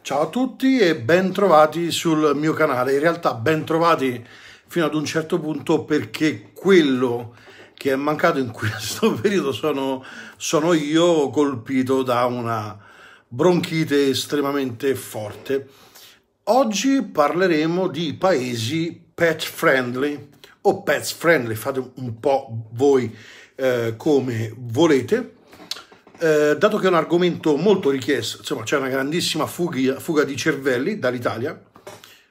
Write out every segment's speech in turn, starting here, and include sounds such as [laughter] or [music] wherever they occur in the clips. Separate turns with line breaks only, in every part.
Ciao a tutti e bentrovati sul mio canale. In realtà bentrovati fino ad un certo punto perché quello che è mancato in questo [laughs] periodo sono, sono io colpito da una bronchite estremamente forte. Oggi parleremo di paesi pet friendly o oh, pets friendly, fate un po' voi eh, come volete. Eh, dato che è un argomento molto richiesto, insomma c'è una grandissima fuga, fuga di cervelli dall'Italia,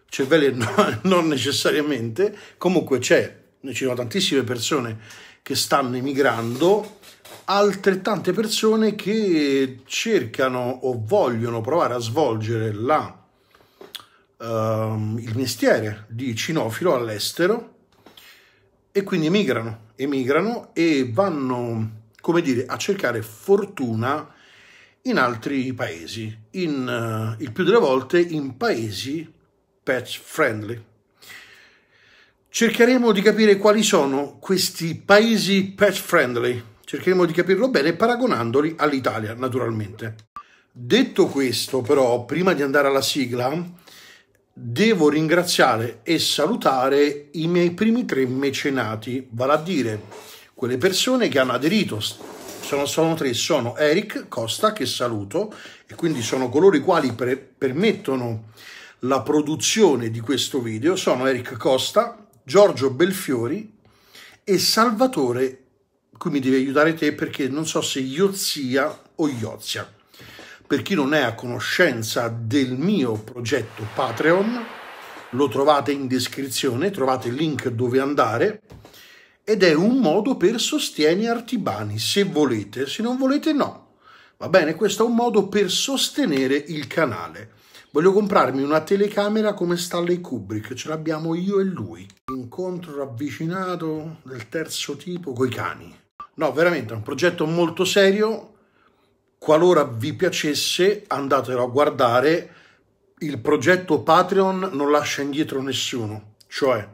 cervelli no, [laughs] non necessariamente, comunque c'è, ci sono tantissime persone che stanno emigrando, altrettante persone che cercano o vogliono provare a svolgere la, uh, il mestiere di cinofilo all'estero e quindi emigrano, emigrano e vanno, come dire, a cercare fortuna in altri paesi, in, uh, il più delle volte in paesi patch friendly. Cercheremo di capire quali sono questi paesi patch friendly, cercheremo di capirlo bene paragonandoli all'Italia naturalmente. Detto questo però, prima di andare alla sigla, devo ringraziare e salutare i miei primi tre mecenati, vale a dire quelle persone che hanno aderito. Sono, sono tre, sono Eric Costa, che saluto, e quindi sono coloro i quali pre- permettono la produzione di questo video, sono Eric Costa, Giorgio Belfiori e Salvatore, qui mi devi aiutare te perché non so se Iozia o Iozia. Per chi non è a conoscenza del mio progetto Patreon, lo trovate in descrizione, trovate il link dove andare ed è un modo per sostieni artibani, se volete, se non volete no. Va bene, questo è un modo per sostenere il canale. Voglio comprarmi una telecamera come Stanley Kubrick, ce l'abbiamo io e lui. Incontro ravvicinato del terzo tipo coi cani. No, veramente è un progetto molto serio, Qualora vi piacesse, andatelo a guardare. Il progetto Patreon non lascia indietro nessuno, cioè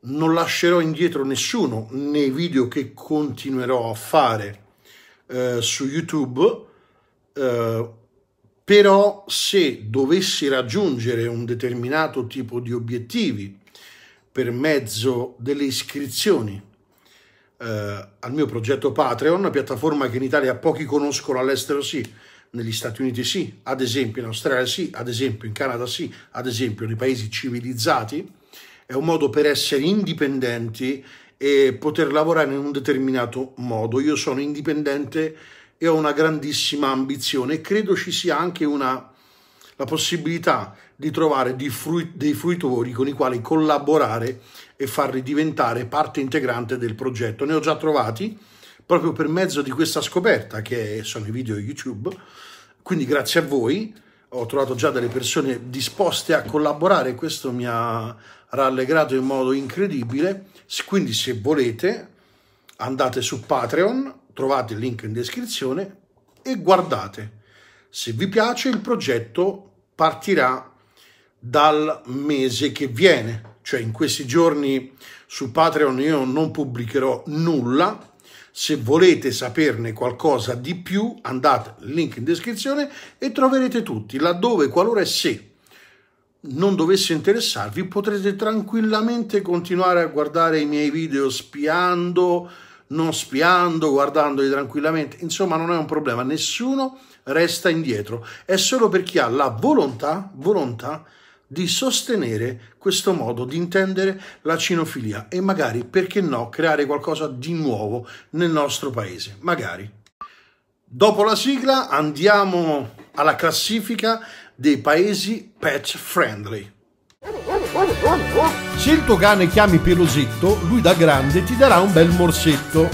non lascerò indietro nessuno nei video che continuerò a fare eh, su YouTube. Eh, però se dovessi raggiungere un determinato tipo di obiettivi per mezzo delle iscrizioni eh, al mio progetto Patreon, una piattaforma che in Italia pochi conoscono, all'estero sì, negli Stati Uniti sì, ad esempio in Australia sì, ad esempio in Canada sì, ad esempio nei paesi civilizzati, è un modo per essere indipendenti e poter lavorare in un determinato modo. Io sono indipendente e ho una grandissima ambizione e credo ci sia anche una, la possibilità di trovare dei, fruit, dei fruitori con i quali collaborare e farli diventare parte integrante del progetto. Ne ho già trovati proprio per mezzo di questa scoperta che sono i video YouTube, quindi grazie a voi ho trovato già delle persone disposte a collaborare, questo mi ha rallegrato in modo incredibile, quindi se volete andate su Patreon, trovate il link in descrizione e guardate. Se vi piace il progetto partirà dal mese che viene cioè in questi giorni su Patreon io non pubblicherò nulla. Se volete saperne qualcosa di più andate, link in descrizione, e troverete tutti, laddove, qualora e se non dovesse interessarvi potrete tranquillamente continuare a guardare i miei video spiando, non spiando, guardandoli tranquillamente, insomma non è un problema, nessuno resta indietro, è solo per chi ha la volontà, volontà di sostenere questo modo di intendere la cinofilia e magari, perché no, creare qualcosa di nuovo nel nostro paese. Magari. Dopo la sigla andiamo alla classifica dei paesi pet friendly. Se il tuo cane chiami pelosetto, lui da grande ti darà un bel morsetto.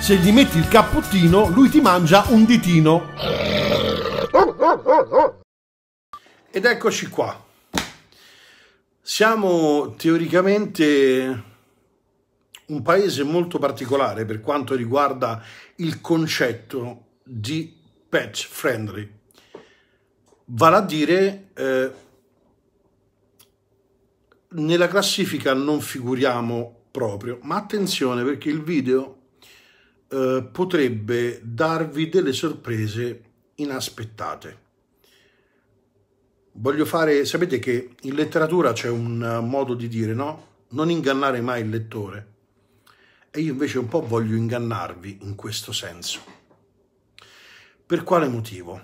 Se gli metti il cappottino, lui ti mangia un ditino. Ed eccoci qua. Siamo teoricamente un paese molto particolare per quanto riguarda il concetto di pet friendly, vale a dire eh, nella classifica non figuriamo proprio, ma attenzione perché il video eh, potrebbe darvi delle sorprese inaspettate voglio fare, sapete che in letteratura c'è un eh, modo di dire, no? Non ingannare mai il lettore. E io invece un po' voglio ingannarvi in questo senso. Per quale motivo?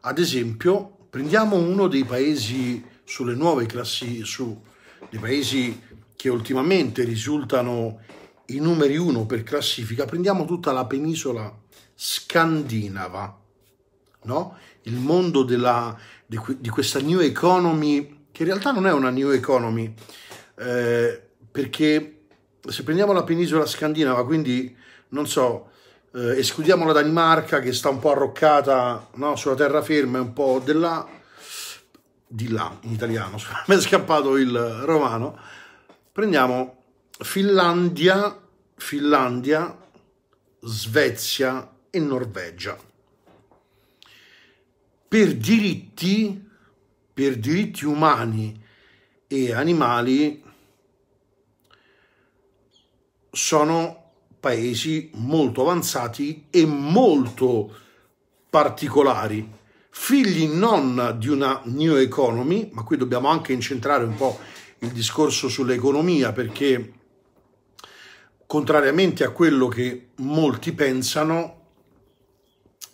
Ad esempio, prendiamo uno dei paesi sulle nuove classi, su dei paesi che ultimamente risultano i numeri uno per classifica, prendiamo tutta la penisola scandinava no? il mondo della, di, di, questa new economy, che in realtà non è una new economy, eh, perché se prendiamo la penisola scandinava, quindi non so, eh, escludiamo la Danimarca che sta un po' arroccata no? sulla terraferma, un po' di là, di là in italiano, [laughs] mi è scappato il romano, prendiamo Finlandia, Finlandia, Svezia e Norvegia per diritti, per diritti umani e animali sono paesi molto avanzati e molto particolari, figli non di una new economy, ma qui dobbiamo anche incentrare un po' il discorso sull'economia perché contrariamente a quello che molti pensano,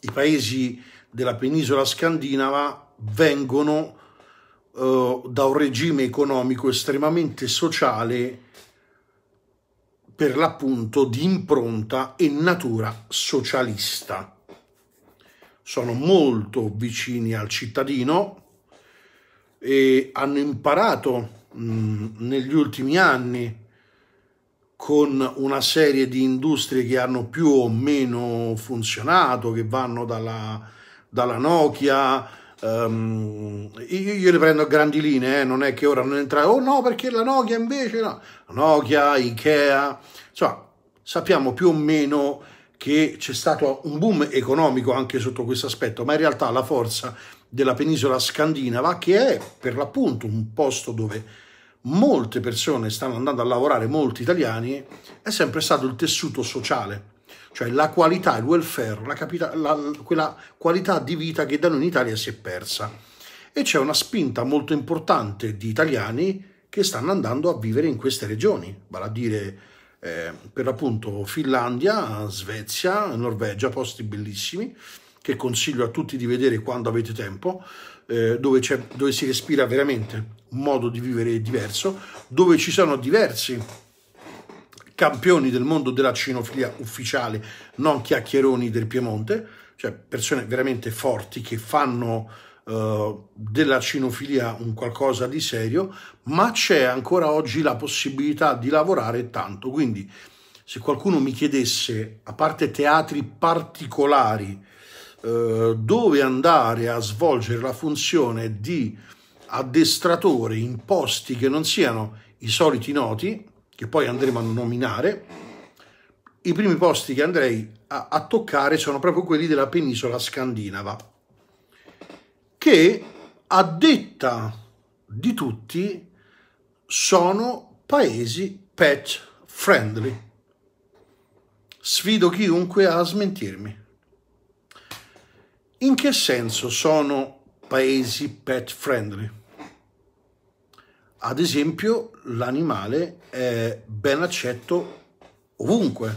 i paesi della penisola scandinava vengono eh, da un regime economico estremamente sociale per l'appunto di impronta e natura socialista. Sono molto vicini al cittadino e hanno imparato mh, negli ultimi anni con una serie di industrie che hanno più o meno funzionato, che vanno dalla dalla Nokia. Um, io, io, le prendo a grandi linee, eh, non è che ora non entra. oh no, perché la Nokia invece no. Nokia, Ikea, insomma, sappiamo più o meno che c'è stato un boom economico anche sotto questo aspetto, ma in realtà la forza della penisola scandinava, che è per l'appunto un posto dove molte persone stanno andando a lavorare, molti italiani, è sempre stato il tessuto sociale cioè la qualità, il welfare, la capita- la, quella qualità di vita che da noi in Italia si è persa. E c'è una spinta molto importante di italiani che stanno andando a vivere in queste regioni, vale a dire eh, per l'appunto Finlandia, Svezia, Norvegia, posti bellissimi che consiglio a tutti di vedere quando avete tempo, eh, dove, dove si respira veramente un modo di vivere diverso, dove ci sono diversi campioni del mondo della cinofilia ufficiale, non chiacchieroni del Piemonte, cioè persone veramente forti che fanno eh, della cinofilia un qualcosa di serio, ma c'è ancora oggi la possibilità di lavorare tanto. Quindi se qualcuno mi chiedesse, a parte teatri particolari, eh, dove andare a svolgere la funzione di addestratore in posti che non siano i soliti noti, che poi andremo a nominare, i primi posti che andrei a, a toccare sono proprio quelli della penisola scandinava, che a detta di tutti sono paesi pet friendly. Sfido chiunque a smentirmi. In che senso sono paesi pet friendly? ad esempio l'animale è ben accetto ovunque,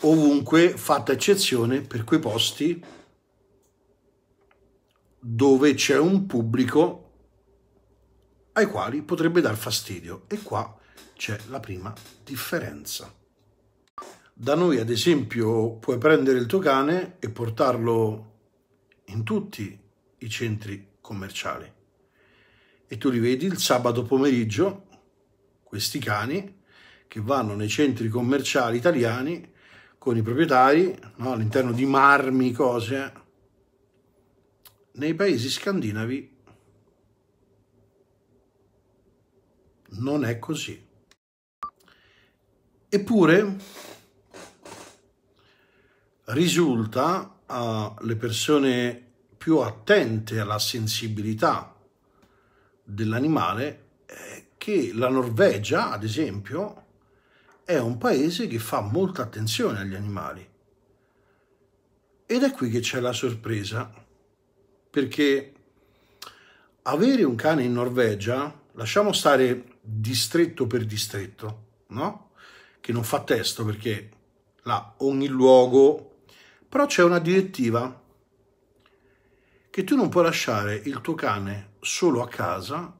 ovunque fatta eccezione per quei posti dove c'è un pubblico ai quali potrebbe dar fastidio e qua c'è la prima differenza. Da noi ad esempio puoi prendere il tuo cane e portarlo in tutti i centri commerciali e tu li vedi il sabato pomeriggio, questi cani, che vanno nei centri commerciali italiani con i proprietari no, all'interno di marmi, cose, nei paesi scandinavi non è così. Eppure risulta alle ah, persone più attente alla sensibilità dell'animale eh, che la Norvegia, ad esempio, è un paese che fa molta attenzione agli animali. Ed è qui che c'è la sorpresa, perché avere un cane in Norvegia, lasciamo stare distretto per distretto, no? Che non fa testo perché là ogni luogo, però c'è una direttiva che tu non puoi lasciare il tuo cane solo a casa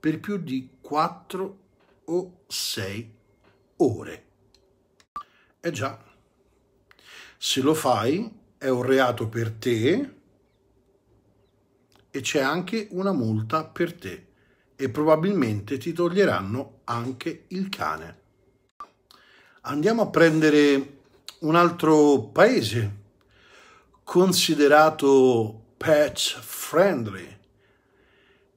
per più di 4 o 6 ore. Eh già, se lo fai è un reato per te e c'è anche una multa per te e probabilmente ti toglieranno anche il cane. Andiamo a prendere un altro paese considerato pet friendly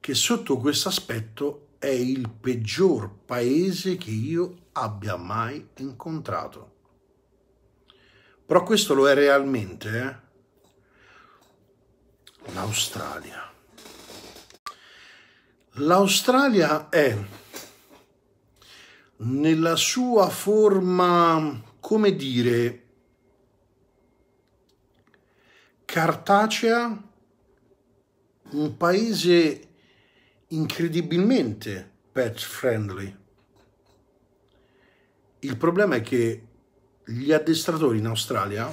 che sotto questo aspetto è il peggior paese che io abbia mai incontrato. Però questo lo è realmente eh? l'Australia. L'Australia è nella sua forma, come dire, cartacea, un paese incredibilmente patch friendly. Il problema è che gli addestratori in Australia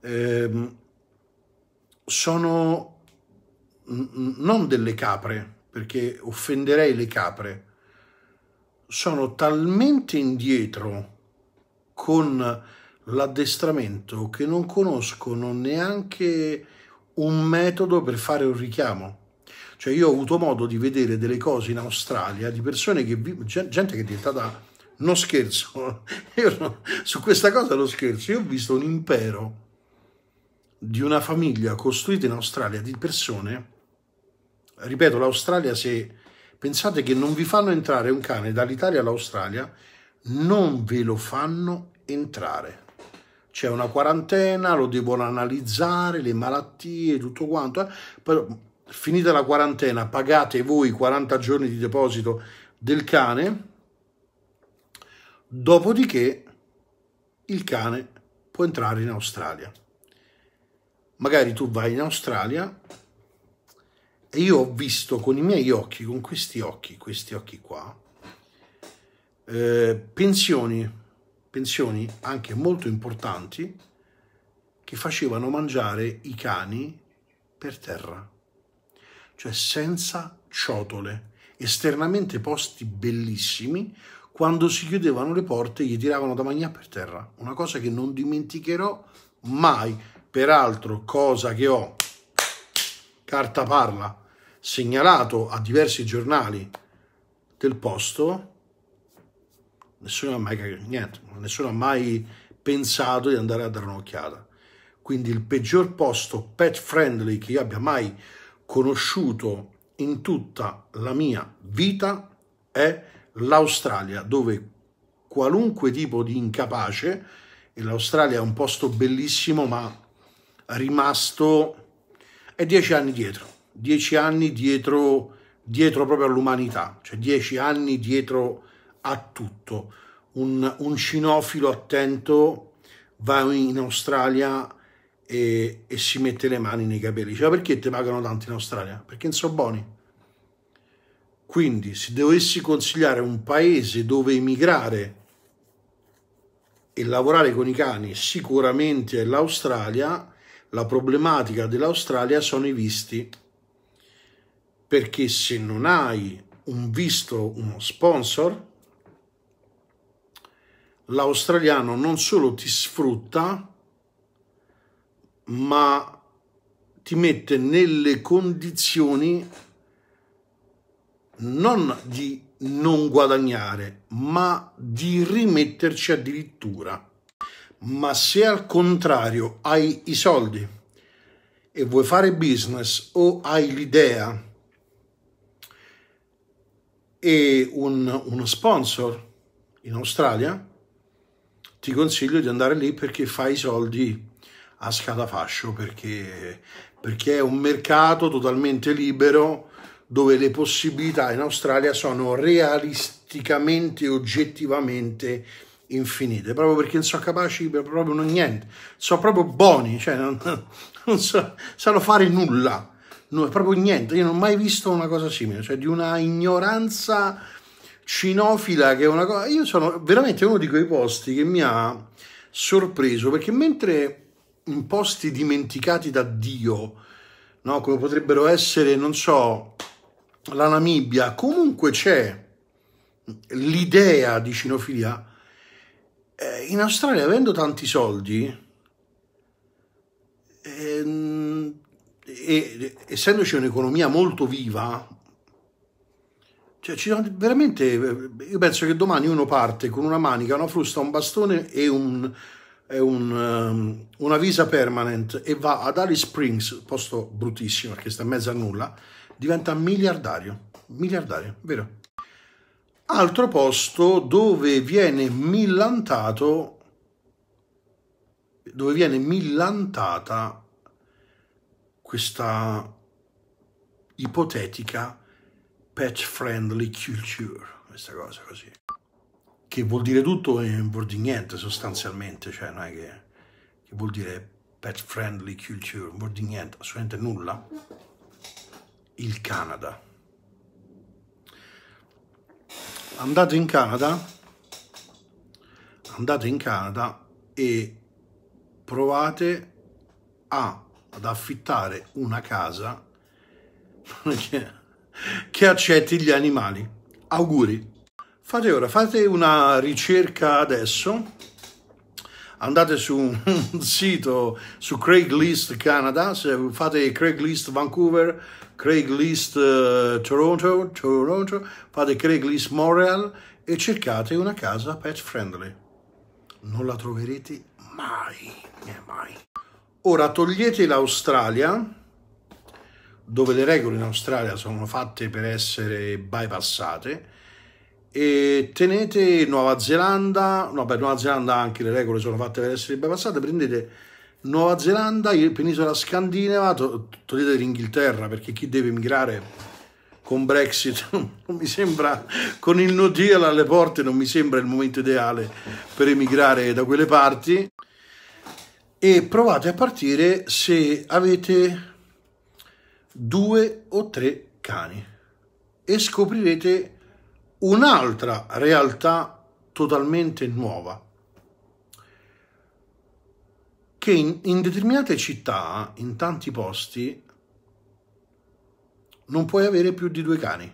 ehm, sono non delle capre, perché offenderei le capre, sono talmente indietro con l'addestramento che non conoscono neanche un metodo per fare un richiamo. Cioè io ho avuto modo di vedere delle cose in Australia di persone che, gente che è diventata non scherzo, [laughs] io su questa cosa lo scherzo, io ho visto un impero di una famiglia costruita in Australia di persone, ripeto, l'Australia se pensate che non vi fanno entrare un cane dall'Italia all'Australia, non ve lo fanno entrare. C'è una quarantena, lo devono analizzare, le malattie, tutto quanto, eh. però finita la quarantena pagate voi 40 giorni di deposito del cane, dopodiché il cane può entrare in Australia. Magari tu vai in Australia e io ho visto con i miei occhi, con questi occhi, questi occhi qua, eh, pensioni, pensioni anche molto importanti che facevano mangiare i cani per terra cioè senza ciotole, esternamente posti bellissimi, quando si chiudevano le porte gli tiravano da mangiare per terra, una cosa che non dimenticherò mai, peraltro cosa che ho, carta parla, segnalato a diversi giornali del posto, nessuno ha mai, niente, nessuno ha mai pensato di andare a dare un'occhiata. Quindi il peggior posto pet friendly che io abbia mai conosciuto in tutta la mia vita è l'Australia, dove qualunque tipo di incapace, e l'Australia è un posto bellissimo, ma rimasto è dieci anni dietro, dieci anni dietro, dietro proprio all'umanità, cioè dieci anni dietro a tutto. Un, un cinofilo attento va in Australia e, e, si mette le mani nei capelli. Diceva perché ti pagano tanto in Australia? Perché non sono buoni. Quindi se dovessi consigliare un paese dove emigrare e lavorare con i cani sicuramente è l'Australia, la problematica dell'Australia sono i visti. Perché se non hai un visto, uno sponsor, l'australiano non solo ti sfrutta, ma ti mette nelle condizioni non di non guadagnare, ma di rimetterci addirittura. Ma se al contrario hai i soldi e vuoi fare business o hai l'idea e un, uno sponsor in Australia, ti consiglio di andare lì perché fai i soldi a scatafascio perché, perché è un mercato totalmente libero dove le possibilità in Australia sono realisticamente oggettivamente infinite, proprio perché non sono capaci proprio non niente, sono proprio buoni, cioè non, [laughs] non so, sanno fare nulla, non è proprio niente, io non ho mai visto una cosa simile, cioè di una ignoranza cinofila che è una cosa, io sono veramente uno di quei posti che mi ha sorpreso, perché mentre in posti dimenticati da Dio, no? come potrebbero essere, non so, la Namibia, comunque c'è l'idea di cinofilia. Eh, in Australia, avendo tanti soldi, ehm, e, e, essendoci un'economia molto viva, cioè ci sono veramente. Io penso che domani uno parte con una manica, una frusta, un bastone e un, è un, um, una visa permanent e va ad Alice Springs, posto bruttissimo perché sta in mezzo a nulla, diventa miliardario, miliardario, vero? Altro posto dove viene millantato, dove viene millantata questa ipotetica pet friendly culture, questa cosa così che vuol dire tutto e vuol dire niente sostanzialmente, cioè non è che, che vuol dire pet friendly culture, vuol dire niente, assolutamente nulla, il Canada. Andate in Canada, andate in Canada e provate a, ad affittare una casa che, [laughs] che accetti gli animali. Auguri! Fate ora, fate una ricerca adesso, andate su [laughs] un sito, su Craigslist Canada, fate Craigslist Vancouver, Craigslist eh, Toronto, Toronto, fate Craigslist Montreal e cercate una casa pet friendly. Non la troverete mai, eh, mai. Ora togliete l'Australia, dove le regole in Australia sono fatte per essere bypassate, e tenete Nuova Zelanda, no, beh, Nuova Zelanda anche le regole sono fatte per essere ben passate, prendete Nuova Zelanda, penisola scandinava, to- togliete l'Inghilterra perché chi deve emigrare con Brexit [laughs] non mi sembra, con il no deal alle porte non mi sembra il momento ideale per emigrare da quelle parti e provate a partire se avete due o tre cani e scoprirete un'altra realtà totalmente nuova che in, in, determinate città, in tanti posti, non puoi avere più di due cani.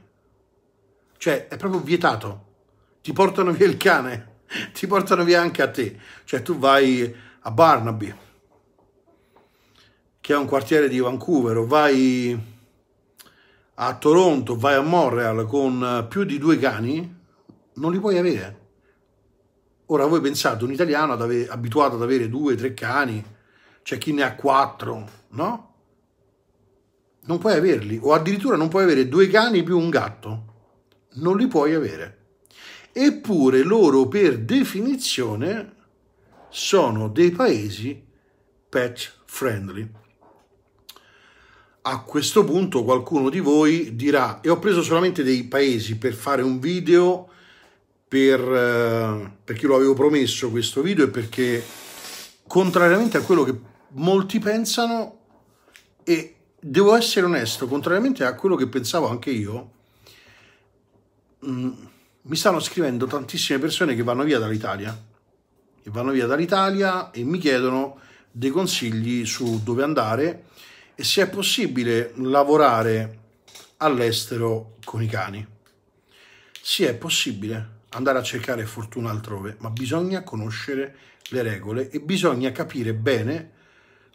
Cioè, è proprio vietato. Ti portano via il cane, [laughs] ti portano via anche a te. Cioè, tu vai a Barnaby, che è un quartiere di Vancouver, o vai a Toronto, vai a Montreal con eh, più di due cani, non li puoi avere. Ora voi pensate, un italiano ad ave- abituato ad avere due, tre cani, c'è chi ne ha quattro, no? Non puoi averli, o addirittura non puoi avere due cani più un gatto. Non li puoi avere. Eppure loro per definizione sono dei paesi pet friendly a questo punto qualcuno di voi dirà e ho preso solamente dei paesi per fare un video per, eh, perché lo avevo promesso questo video e perché contrariamente a quello che molti pensano e devo essere onesto contrariamente a quello che pensavo anche io mh, mm, mi stanno scrivendo tantissime persone che vanno via dall'Italia che vanno via dall'Italia e mi chiedono dei consigli su dove andare se è possibile lavorare all'estero con i cani. Sì, è possibile andare a cercare fortuna altrove, ma bisogna conoscere le regole e bisogna capire bene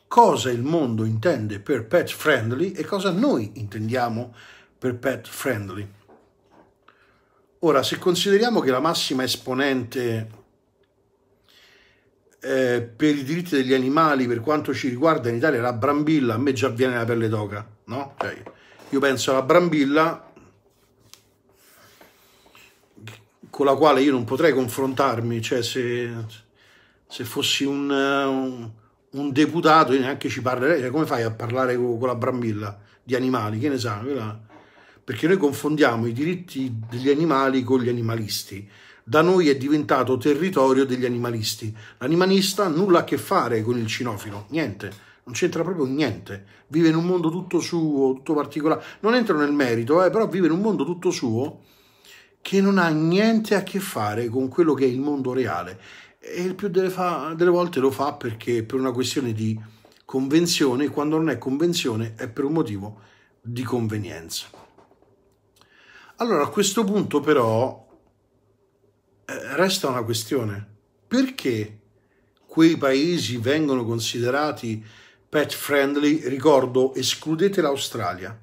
cosa il mondo intende per pet friendly e cosa noi intendiamo per pet friendly. Ora, se consideriamo che la massima esponente eh, per i diritti degli animali, per quanto ci riguarda in Italia, la brambilla, a me già viene la pelle d'oca, no? Cioè, io penso alla brambilla con la quale io non potrei confrontarmi, cioè se, se fossi un, un, un, deputato io neanche ci parlerei, cioè, come fai a parlare con, con la brambilla di animali, che ne sa? Perché noi confondiamo i diritti degli animali con gli animalisti da noi è diventato territorio degli animalisti. L'animalista nulla a che fare con il cinofilo, niente, non c'entra proprio niente. Vive in un mondo tutto suo, tutto particolare. Non entro nel merito, eh, però vive in un mondo tutto suo che non ha niente a che fare con quello che è il mondo reale. E il più delle, fa, delle volte lo fa perché per una questione di convenzione, quando non è convenzione è per un motivo di convenienza. Allora a questo punto però eh, resta una questione. Perché quei paesi vengono considerati pet friendly? Ricordo, escludete l'Australia,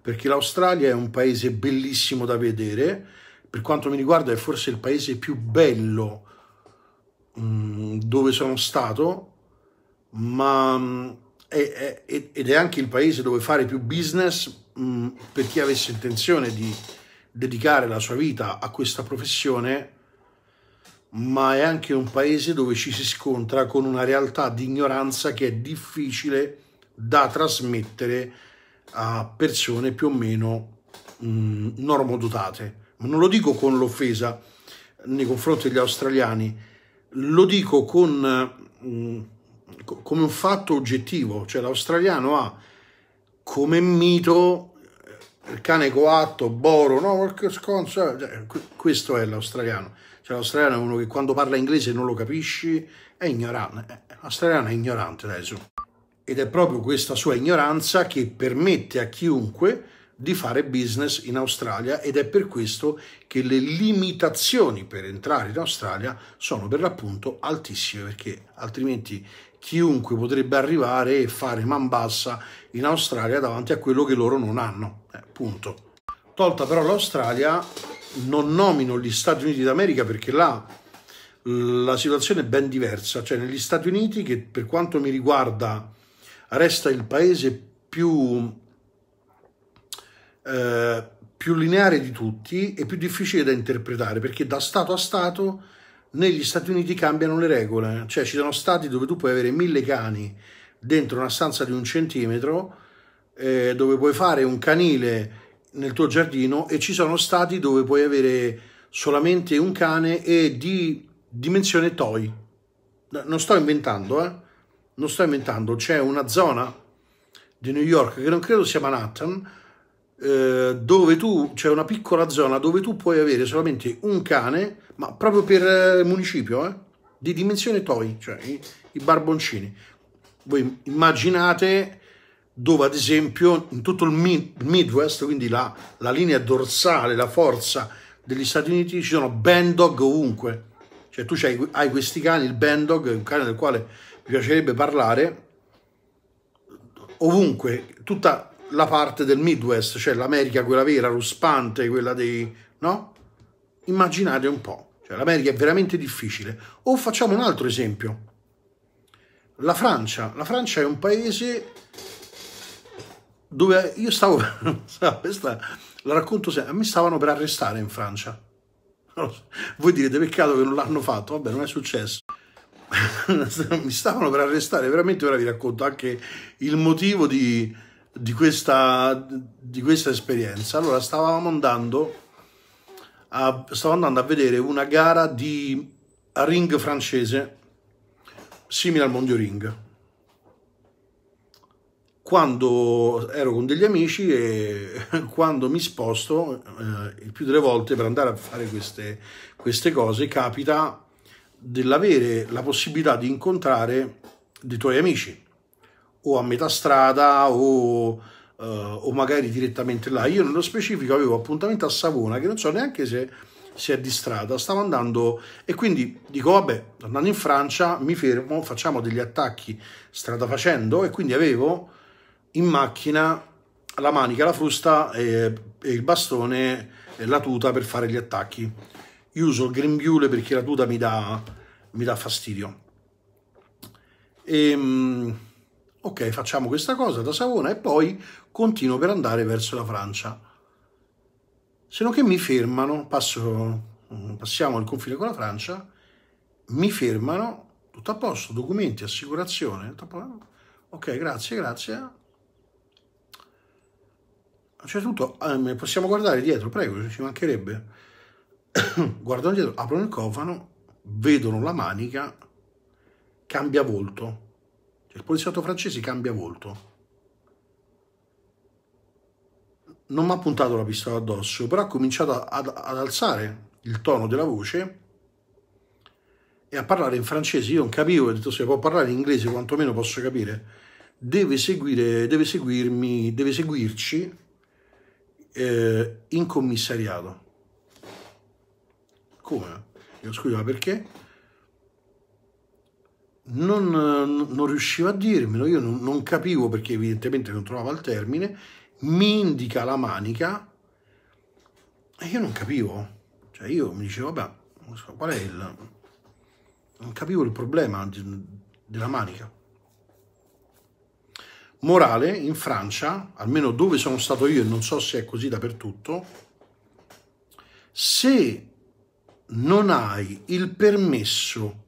perché l'Australia è un paese bellissimo da vedere, per quanto mi riguarda è forse il paese più bello mm, dove sono stato, ma mm, è, è, ed è anche il paese dove fare più business mm, per chi avesse intenzione di dedicare la sua vita a questa professione ma è anche un paese dove ci si scontra con una realtà di ignoranza che è difficile da trasmettere a persone più o meno mh, mm, normodotate. Ma non lo dico con l'offesa nei confronti degli australiani, lo dico con, mh, mm, come un fatto oggettivo, cioè l'australiano ha come mito il cane coatto, Boro, no, perché sconso, cioè, questo è l'australiano. Cioè l'australiano è uno che quando parla inglese non lo capisci, è ignorante, eh, l'australiano è ignorante adesso. Ed è proprio questa sua ignoranza che permette a chiunque di fare business in Australia ed è per questo che le limitazioni per entrare in Australia sono per l'appunto altissime perché altrimenti chiunque potrebbe arrivare e fare man bassa in Australia davanti a quello che loro non hanno. Eh, punto. Tolta però l'Australia, non nomino gli Stati Uniti d'America perché là la situazione è ben diversa. Cioè negli Stati Uniti, che per quanto mi riguarda resta il paese più, eh, più lineare di tutti e più difficile da interpretare perché da Stato a Stato negli Stati Uniti cambiano le regole, cioè ci sono stati dove tu puoi avere mille cani dentro una stanza di un centimetro, eh, dove puoi fare un canile nel tuo giardino e ci sono stati dove puoi avere solamente un cane e di dimensione toy. Non sto inventando, eh? Non sto inventando, c'è una zona di New York che non credo sia Manhattan, eh, dove tu c'è una piccola zona dove tu puoi avere solamente un cane, ma proprio per eh, municipio, eh, di dimensione toy, cioè i, i barboncini. Voi immaginate dove ad esempio in tutto il Midwest, quindi la, la, linea dorsale, la forza degli Stati Uniti, ci sono band dog ovunque. Cioè tu hai questi cani, il band dog, un cane del quale mi piacerebbe parlare, ovunque, tutta, la parte del Midwest, cioè l'America quella vera, ruspante, quella dei... no? Immaginate un po', cioè, l'America è veramente difficile. O facciamo un altro esempio. La Francia, la Francia è un paese dove io stavo... [laughs] questa la racconto sempre, a me stavano per arrestare in Francia. Voi direte peccato che non l'hanno fatto, vabbè non è successo. [laughs] Mi stavano per arrestare, veramente ora vi racconto anche il motivo di di questa, di questa esperienza. Allora, stavamo andando a, stavo andando a vedere una gara di ring francese simile al Mondio Ring. Quando ero con degli amici e [laughs] quando mi sposto, eh, il più delle volte per andare a fare queste, queste cose, capita dell'avere la possibilità di incontrare dei tuoi amici o a metà strada o, eh, o magari direttamente là. Io nello specifico avevo appuntamento a Savona che non so neanche se si è di strada, stavo andando e quindi dico vabbè, andando in Francia mi fermo, facciamo degli attacchi strada facendo e quindi avevo in macchina la manica, la frusta e, e il bastone e la tuta per fare gli attacchi. Io uso il grembiule perché la tuta mi dà, mi dà fastidio. Ehm ok facciamo questa cosa da Savona e poi continuo per andare verso la Francia se non che mi fermano passo, mm, passiamo il confine con la Francia mi fermano tutto a posto documenti assicurazione ok grazie grazie c'è tutto ehm, possiamo guardare dietro prego ci mancherebbe [coughs] guardano dietro aprono il cofano vedono la manica cambia volto il poliziotto francese cambia volto. Non mi ha puntato la pistola addosso, però ha cominciato ad, ad alzare il tono della voce e a parlare in francese. Io non capivo, ho detto se può parlare in inglese quantomeno posso capire. Deve, seguire, deve seguirmi, deve seguirci eh, in commissariato. Come? Io scusa, perché? non, eh, non riusciva a dirmelo, io non, non capivo perché evidentemente non trovava il termine, mi indica la manica e io non capivo, cioè io mi dicevo vabbè, so, qual è il... non capivo il problema di, della manica. Morale, in Francia, almeno dove sono stato io e non so se è così dappertutto, se non hai il permesso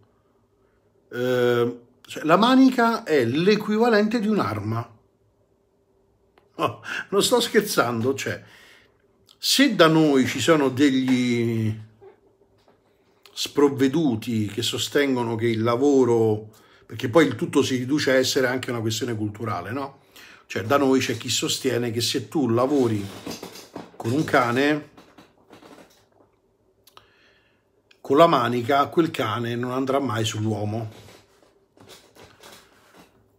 Ehm, cioè, la manica è l'equivalente di un'arma. Oh, non sto scherzando, cioè, se da noi ci sono degli sprovveduti che sostengono che il lavoro, perché poi il tutto si riduce a essere anche una questione culturale, no? Cioè, da noi c'è chi sostiene che se tu lavori con un cane con la manica quel cane non andrà mai sull'uomo.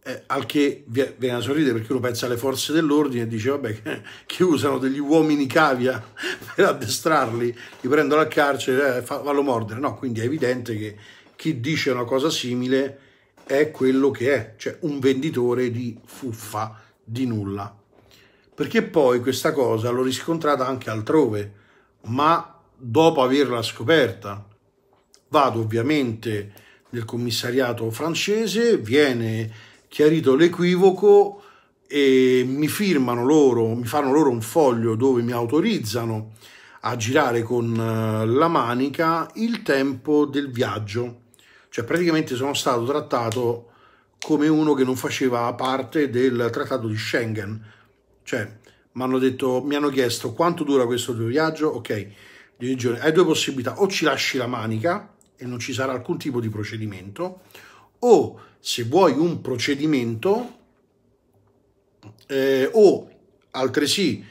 Eh, al che viene a sorridere perché uno pensa alle forze dell'ordine e dice vabbè che, che, usano degli uomini cavia [laughs] per addestrarli, li prendono al carcere e eh, vanno a mordere. No, quindi è evidente che chi dice una cosa simile è quello che è, cioè un venditore di fuffa, di nulla. Perché poi questa cosa l'ho riscontrata anche altrove, ma dopo averla scoperta. Vado ovviamente nel commissariato francese, viene chiarito l'equivoco e mi firmano loro, mi fanno loro un foglio dove mi autorizzano a girare con eh, la manica il tempo del viaggio. Cioè praticamente sono stato trattato come uno che non faceva parte del trattato di Schengen. Cioè mi hanno, detto, mi hanno chiesto quanto dura questo tuo viaggio, ok, hai due possibilità, o ci lasci la manica e non ci sarà alcun tipo di procedimento, o se vuoi un procedimento, eh, o altresì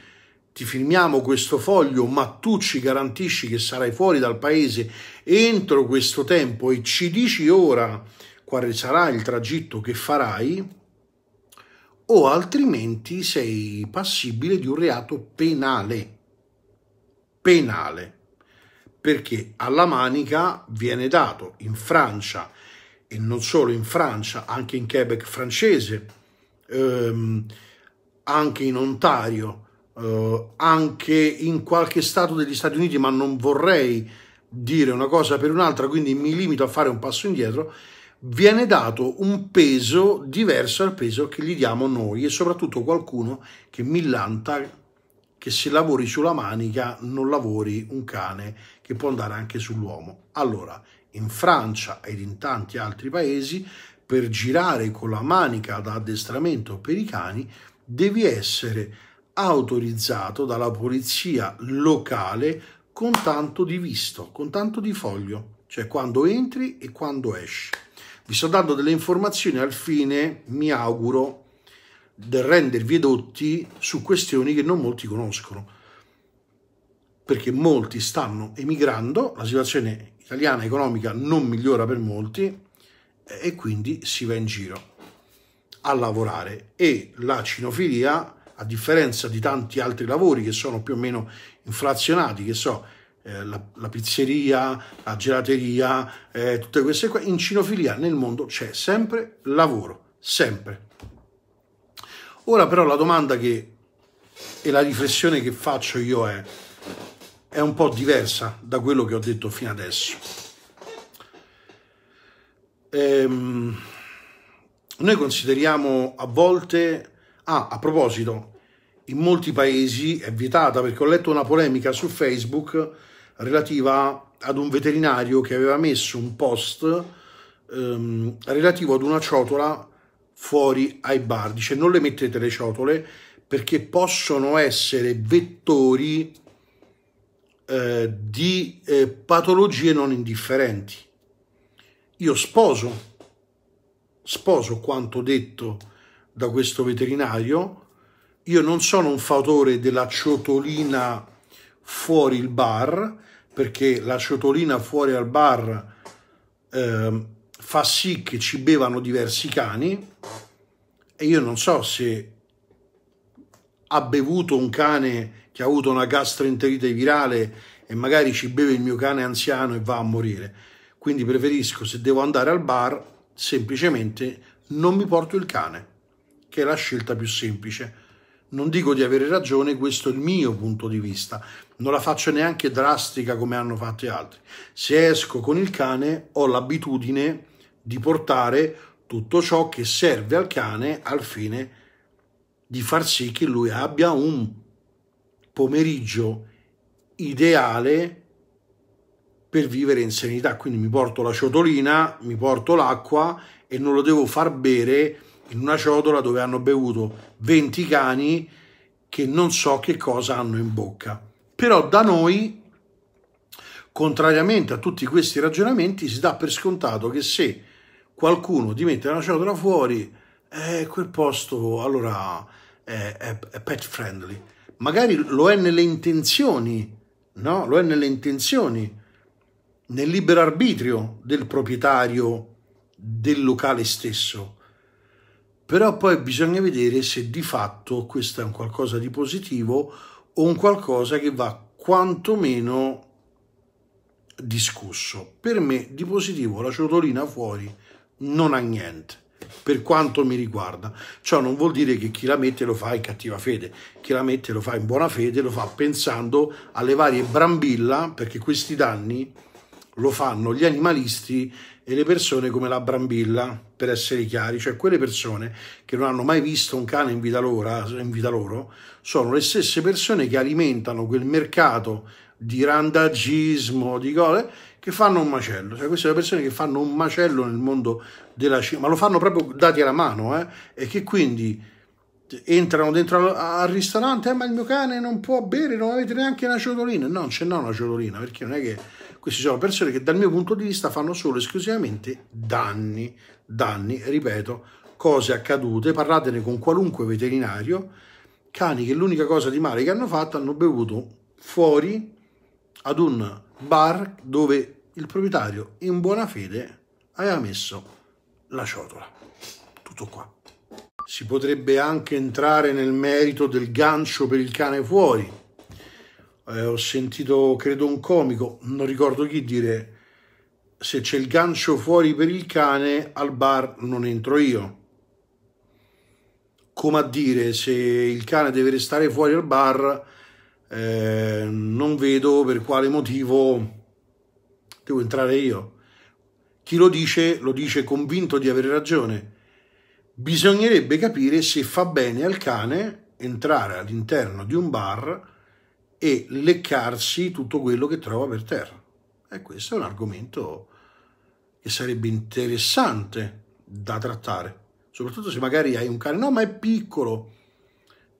ti firmiamo questo foglio, ma tu ci garantisci che sarai fuori dal paese entro questo tempo e ci dici ora quale sarà il tragitto che farai, o altrimenti sei passibile di un reato penale. Penale perché alla Manica viene dato in Francia e non solo in Francia, anche in Quebec francese, ehm, anche in Ontario, eh, anche in qualche stato degli Stati Uniti, ma non vorrei dire una cosa per un'altra, quindi mi limito a fare un passo indietro, viene dato un peso diverso al peso che gli diamo noi e soprattutto qualcuno che millanta che se lavori sulla manica non lavori un cane che può andare anche sull'uomo. Allora, in Francia ed in tanti altri paesi, per girare con la manica da addestramento per i cani, devi essere autorizzato dalla polizia locale con tanto di visto, con tanto di foglio, cioè quando entri e quando esci. Vi sto dando delle informazioni al fine, mi auguro, del rendervi edotti su questioni che non molti conoscono perché molti stanno emigrando, la situazione italiana economica non migliora per molti eh, e quindi si va in giro a lavorare e la cinofilia a differenza di tanti altri lavori che sono più o meno inflazionati che so eh, la, la, pizzeria la gelateria eh, tutte queste cose, in cinofilia nel mondo c'è sempre lavoro sempre ora però la domanda che e la riflessione che faccio io è è un po' diversa da quello che ho detto fino adesso. Ehm, noi consideriamo a volte, ah, a proposito, in molti paesi è vietata perché ho letto una polemica su Facebook relativa ad un veterinario che aveva messo un post ehm, relativo ad una ciotola fuori ai bar. Dice non le mettete le ciotole perché possono essere vettori eh, di eh, patologie non indifferenti. Io sposo, sposo quanto detto da questo veterinario, io non sono un fautore della ciotolina fuori il bar, perché la ciotolina fuori al bar eh, fa sì che ci bevano diversi cani e io non so se ha bevuto un cane che ha avuto una gastroenterite virale e magari ci beve il mio cane anziano e va a morire. Quindi preferisco, se devo andare al bar, semplicemente non mi porto il cane, che è la scelta più semplice. Non dico di avere ragione, questo è il mio punto di vista. Non la faccio neanche drastica come hanno fatto gli altri. Se esco con il cane, ho l'abitudine di portare tutto ciò che serve al cane al fine di far sì che lui abbia un pomeriggio ideale per vivere in serenità. Quindi mi porto la ciotolina, mi porto l'acqua e non lo devo far bere in una ciotola dove hanno bevuto 20 cani che non so che cosa hanno in bocca. Però da noi, contrariamente a tutti questi ragionamenti, si dà per scontato che se qualcuno ti mette una ciotola fuori, eh, quel posto allora è, eh, è, è pet friendly magari lo è nelle intenzioni, no? Lo è nelle intenzioni, nel libero arbitrio del proprietario del locale stesso. Però poi bisogna vedere se di fatto questo è un qualcosa di positivo o un qualcosa che va quantomeno discusso. Per me di positivo la ciotolina fuori non ha niente per quanto mi riguarda. Ciò non vuol dire che chi la mette lo fa in cattiva fede, chi la mette lo fa in buona fede, lo fa pensando alle varie brambilla, perché questi danni lo fanno gli animalisti e le persone come la Brambilla, per essere chiari, cioè quelle persone che non hanno mai visto un cane in vita loro, in vita loro sono le stesse persone che alimentano quel mercato di randagismo, di cose che fanno un macello, cioè queste sono le persone che fanno un macello nel mondo della Cina, ma lo fanno proprio dati alla mano eh? e che quindi entrano dentro al, ristorante, eh, ma il mio cane non può bere, non avete neanche una ciotolina, no, non ce n'è una ciotolina, perché non è che queste sono persone che dal mio punto di vista fanno solo esclusivamente danni, danni, ripeto, cose accadute, parlatene con qualunque veterinario, cani che l'unica cosa di male che hanno fatto hanno bevuto fuori ad un bar dove il proprietario in buona fede aveva messo la ciotola. Tutto qua. Si potrebbe anche entrare nel merito del gancio per il cane fuori. Eh, ho sentito, credo, un comico, non ricordo chi dire, se c'è il gancio fuori per il cane, al bar non entro io. Come a dire, se il cane deve restare fuori al bar, eh, non vedo per quale motivo devo entrare io. Chi lo dice lo dice convinto di avere ragione. Bisognerebbe capire se fa bene al cane entrare all'interno di un bar e leccarsi tutto quello che trova per terra. E questo è un argomento che sarebbe interessante da trattare, soprattutto se magari hai un cane, no ma è piccolo,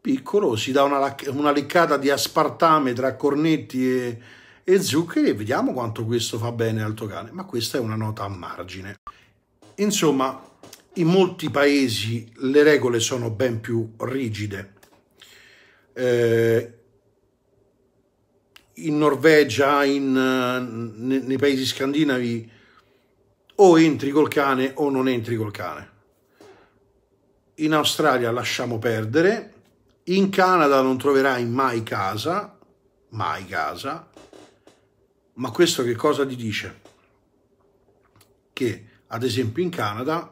piccolo, si dà una, una leccata di aspartame tra cornetti e, e zuccheri e vediamo quanto questo fa bene al tuo cane, ma questa è una nota a margine. Insomma, in molti paesi le regole sono ben più rigide. Eh, in Norvegia, in, ne, nei paesi scandinavi, o entri col cane o non entri col cane. In Australia lasciamo perdere, in Canada non troverai mai casa, mai casa, ma questo che cosa ti dice? Che ad esempio in Canada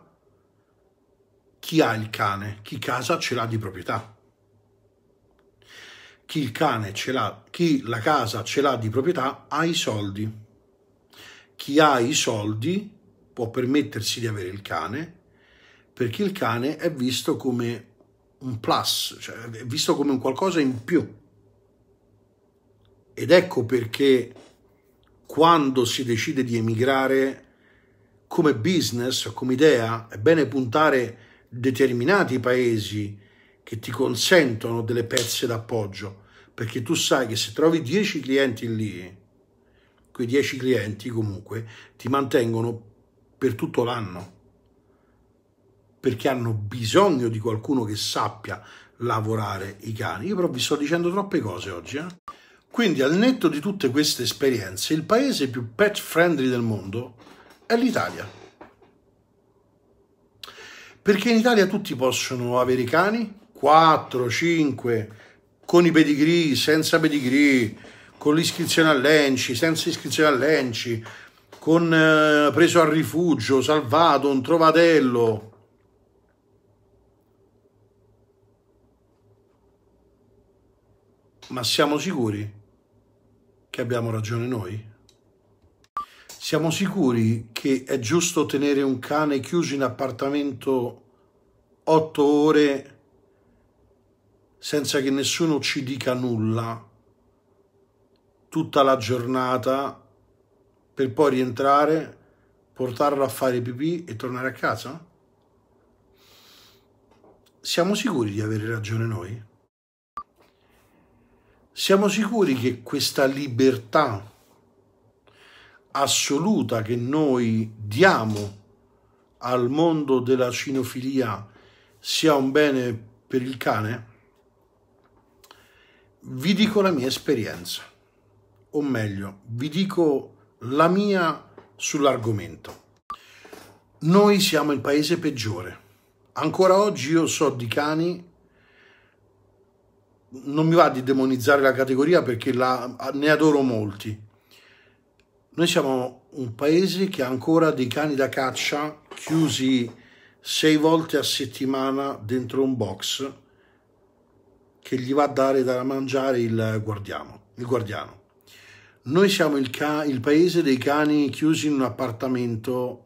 chi ha il cane, chi casa ce l'ha di proprietà. Chi il cane ce l'ha, chi la casa ce l'ha di proprietà ha i soldi. Chi ha i soldi può permettersi di avere il cane perché il cane è visto come un plus, cioè visto come un qualcosa in più. Ed ecco perché quando si decide di emigrare come business, come idea, è bene puntare determinati paesi che ti consentono delle pezze d'appoggio, perché tu sai che se trovi 10 clienti lì, quei 10 clienti comunque ti mantengono per tutto l'anno perché hanno bisogno di qualcuno che sappia lavorare i cani. Io però vi sto dicendo troppe cose oggi. Eh? Quindi al netto di tutte queste esperienze, il paese più pet friendly del mondo è l'Italia. Perché in Italia tutti possono avere i cani, 4, 5, con i pedigree, senza pedigree, con l'iscrizione all'ENCI, senza iscrizione all'ENCI, con eh, preso al rifugio, salvato, un trovatello, Ma siamo sicuri che abbiamo ragione noi? Siamo sicuri che è giusto tenere un cane chiuso in appartamento otto ore senza che nessuno ci dica nulla tutta la giornata per poi rientrare, portarlo a fare pipì e tornare a casa? Siamo sicuri di avere ragione noi? siamo sicuri che questa libertà assoluta che noi diamo al mondo della cinofilia sia un bene per il cane? Vi dico la mia esperienza, o meglio, vi dico la mia sull'argomento. Noi siamo il paese peggiore. Ancora oggi io so di cani non mi va di demonizzare la categoria perché la, ne adoro molti. Noi siamo un paese che ha ancora dei cani da caccia chiusi sei volte a settimana dentro un box che gli va a dare da mangiare il, guardiano. Il guardiano. Noi siamo il, il paese dei cani chiusi in un appartamento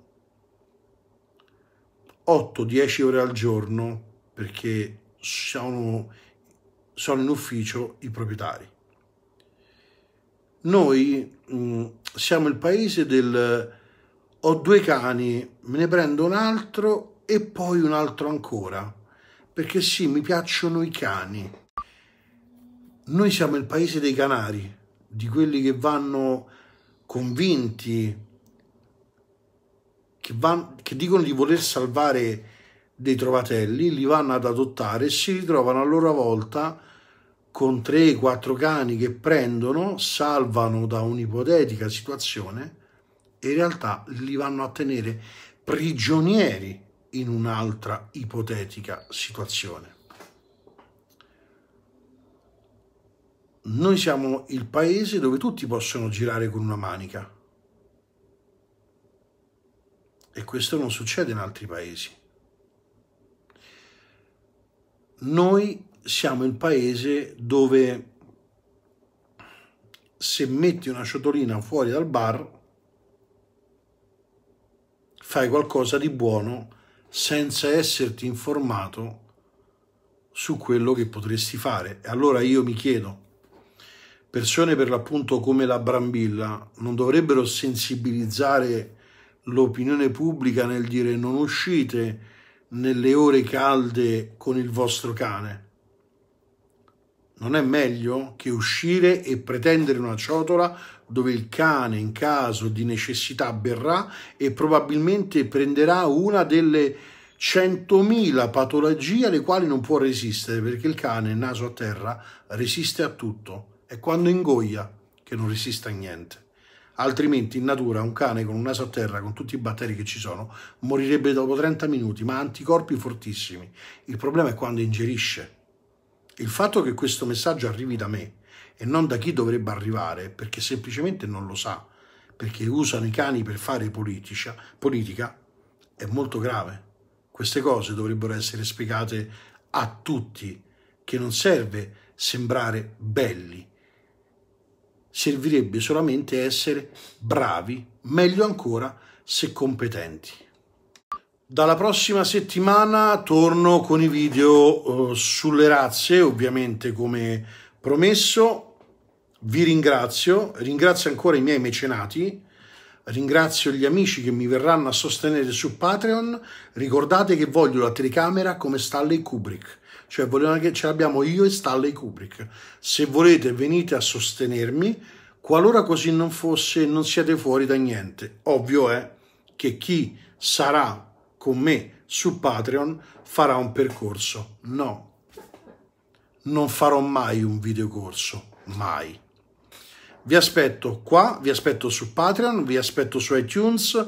8-10 ore al giorno perché sono sono in ufficio i proprietari. Noi mh, mm, siamo il paese del ho due cani, me ne prendo un altro e poi un altro ancora, perché sì, mi piacciono i cani. Noi siamo il paese dei canari, di quelli che vanno convinti, che, van, che dicono di voler salvare dei trovatelli, li vanno ad adottare e si ritrovano a loro volta con 3-4 cani che prendono, salvano da un'ipotetica situazione e in realtà li vanno a tenere prigionieri in un'altra ipotetica situazione. Noi siamo il paese dove tutti possono girare con una manica e questo non succede in altri paesi. Noi siamo il paese dove se metti una ciotolina fuori dal bar fai qualcosa di buono senza esserti informato su quello che potresti fare. Allora io mi chiedo, persone per l'appunto come la Brambilla non dovrebbero sensibilizzare l'opinione pubblica nel dire non uscite nelle ore calde con il vostro cane, non è meglio che uscire e pretendere una ciotola dove il cane in caso di necessità berrà e probabilmente prenderà una delle centomila patologie alle quali non può resistere perché il cane naso a terra resiste a tutto. È quando ingoia che non resiste a niente. Altrimenti in natura un cane con un naso a terra, con tutti i batteri che ci sono, morirebbe dopo 30 minuti, ma ha anticorpi fortissimi. Il problema è quando ingerisce il fatto che questo messaggio arrivi da me e non da chi dovrebbe arrivare, perché semplicemente non lo sa, perché usano i cani per fare politica, politica è molto grave. Queste cose dovrebbero essere spiegate a tutti, che non serve sembrare belli, servirebbe solamente essere bravi, meglio ancora se competenti. Dalla prossima settimana torno con i video eh, sulle razze, ovviamente come promesso. Vi ringrazio, ringrazio ancora i miei mecenati, ringrazio gli amici che mi verranno a sostenere su Patreon. Ricordate che voglio la telecamera come Stanley Kubrick, cioè vogliono che ce l'abbiamo io e Stanley Kubrick. Se volete venite a sostenermi, qualora così non fosse non siete fuori da niente. Ovvio è che chi sarà con me su Patreon farà un percorso. No, non farò mai un videocorso, mai. Vi aspetto qua, vi aspetto su Patreon, vi aspetto su iTunes,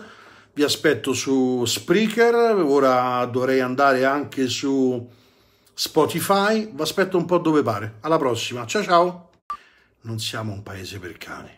vi aspetto su Spreaker, ora dovrei andare anche su Spotify, vi aspetto un po' dove pare. Alla prossima, ciao ciao! Non siamo un paese per cani.